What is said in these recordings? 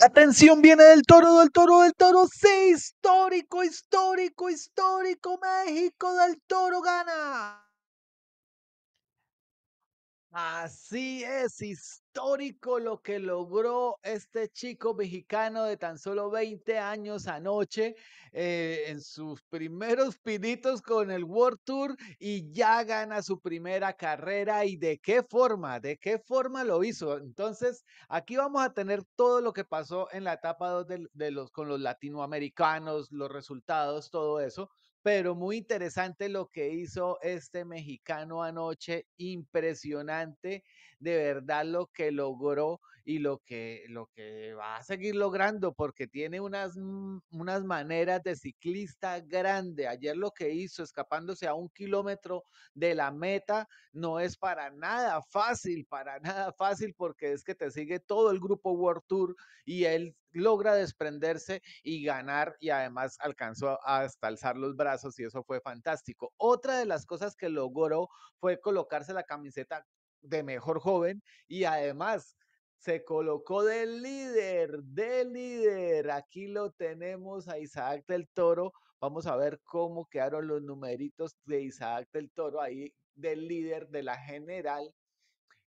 Atención, viene del toro, del toro, del toro. Sí, histórico, histórico, histórico. México del toro gana. Así es, histórico lo que logró este chico mexicano de tan solo 20 años anoche eh, en sus primeros pinitos con el World Tour y ya gana su primera carrera. ¿Y de qué forma? ¿De qué forma lo hizo? Entonces, aquí vamos a tener todo lo que pasó en la etapa 2 de los, con los latinoamericanos, los resultados, todo eso pero muy interesante lo que hizo este mexicano anoche, impresionante de verdad lo que logró y lo que, lo que va a seguir logrando porque tiene unas, mm, unas maneras de ciclista grande. Ayer lo que hizo escapándose a un kilómetro de la meta no es para nada fácil, para nada fácil porque es que te sigue todo el grupo World Tour y él logra desprenderse y ganar y además alcanzó hasta alzar los brazos y eso fue fantástico. Otra de las cosas que logró fue colocarse la camiseta de mejor joven y además se colocó del líder, del líder. Aquí lo tenemos a Isaac del Toro. Vamos a ver cómo quedaron los numeritos de Isaac del Toro, ahí del líder de la general.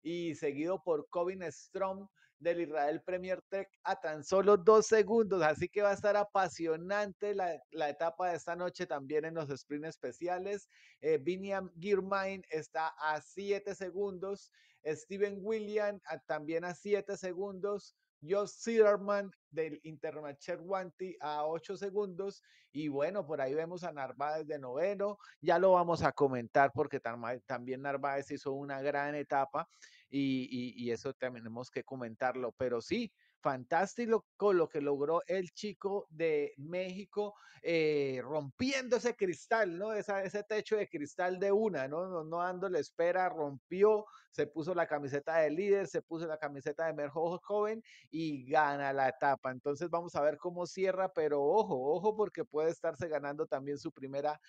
Y seguido por Cobin Strom, del Israel Premier Tech a tan solo dos segundos. Así que va a estar apasionante la, etapa de esta noche también en los sprints especiales. Eh, Biniam Girmain está a 7 segundos. Steven William también a 7 segundos. Josh Siderman del Intermatcher Wanty a 8 segundos. Y bueno, por ahí vemos a Narváez de noveno. Ya lo vamos a comentar porque también Narváez hizo una gran etapa y, y, y eso tenemos que comentarlo. Pero sí, fantástico con lo que logró el chico de México eh, rompiendo ese cristal, ¿no? Esa, ese techo de cristal de una, ¿no? No, no la espera, rompió, se puso la camiseta de líder, se puso la camiseta de mejor joven y gana la etapa. Entonces vamos a ver cómo cierra, pero ojo, ojo porque puede estarse ganando también su primera,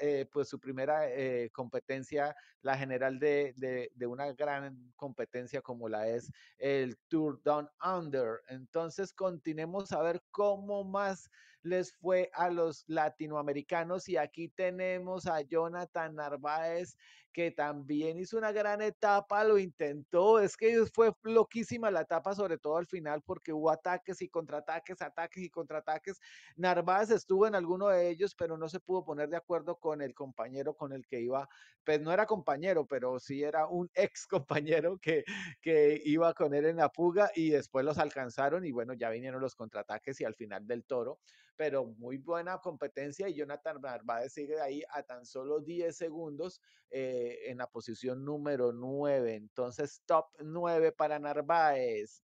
eh, pues su primera eh, competencia, la general de, de una gran competencia como la es el Tour Down Under. Entonces, continuemos a ver cómo más les fue a los latinoamericanos. Y aquí tenemos a Jonathan Narváez, que también hizo una gran etapa, lo intentó. Es que fue loquísima la etapa, sobre todo al final, porque hubo ataques y contraataques, ataques y contraataques. Narváez estuvo en alguno de ellos, pero no se pudo poner de acuerdo con el compañero con el que iba. Pues no era compañero, pero sí era un ex compañero que, que iba con él en la fuga y después los alcanzaron y bueno, ya vinieron los contraataques y al final del toro, pero muy buena competencia y Jonathan Narváez sigue ahí a tan solo 10 segundos eh, en la posición número 9. Entonces, top 9 para Narváez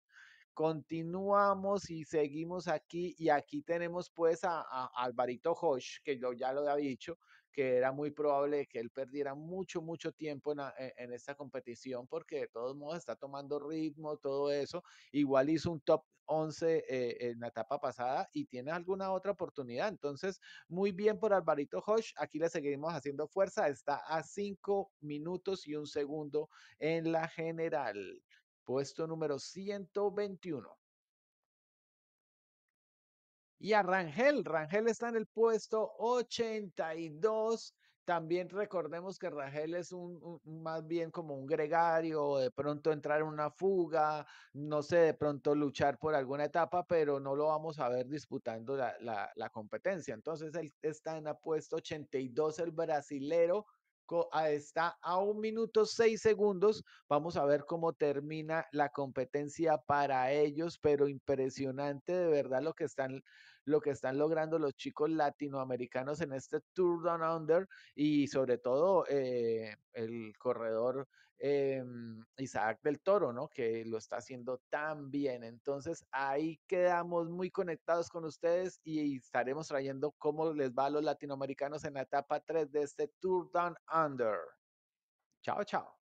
continuamos y seguimos aquí y aquí tenemos pues a, Alvarito Hosh, que yo ya lo había dicho, que era muy probable que él perdiera mucho, mucho tiempo en, e, esta competición porque de todos modos está tomando ritmo, todo eso. Igual hizo un top 11 eh, en la etapa pasada y tiene alguna otra oportunidad. Entonces, muy bien por Alvarito Hosh. Aquí le seguimos haciendo fuerza. Está a 5 minutos y un segundo en la general puesto número 121. Y a Rangel, Rangel está en el puesto 82. También recordemos que Rangel es un, más bien como un gregario, de pronto entrar en una fuga, no sé, de pronto luchar por alguna etapa, pero no lo vamos a ver disputando la, la, competencia. Entonces él está en el puesto 82, el brasilero, Ah, está a un minuto seis segundos. Vamos a ver cómo termina la competencia para ellos, pero impresionante de verdad lo que están, lo que están logrando los chicos latinoamericanos en este Tour Down Under y sobre todo eh, el corredor Em, Isaac del Toro, ¿no? Que lo está haciendo tan bien. Entonces ahí quedamos muy conectados con ustedes y estaremos trayendo cómo les va a los latinoamericanos en la etapa 3 de este Tour Down Under. Chao, chao.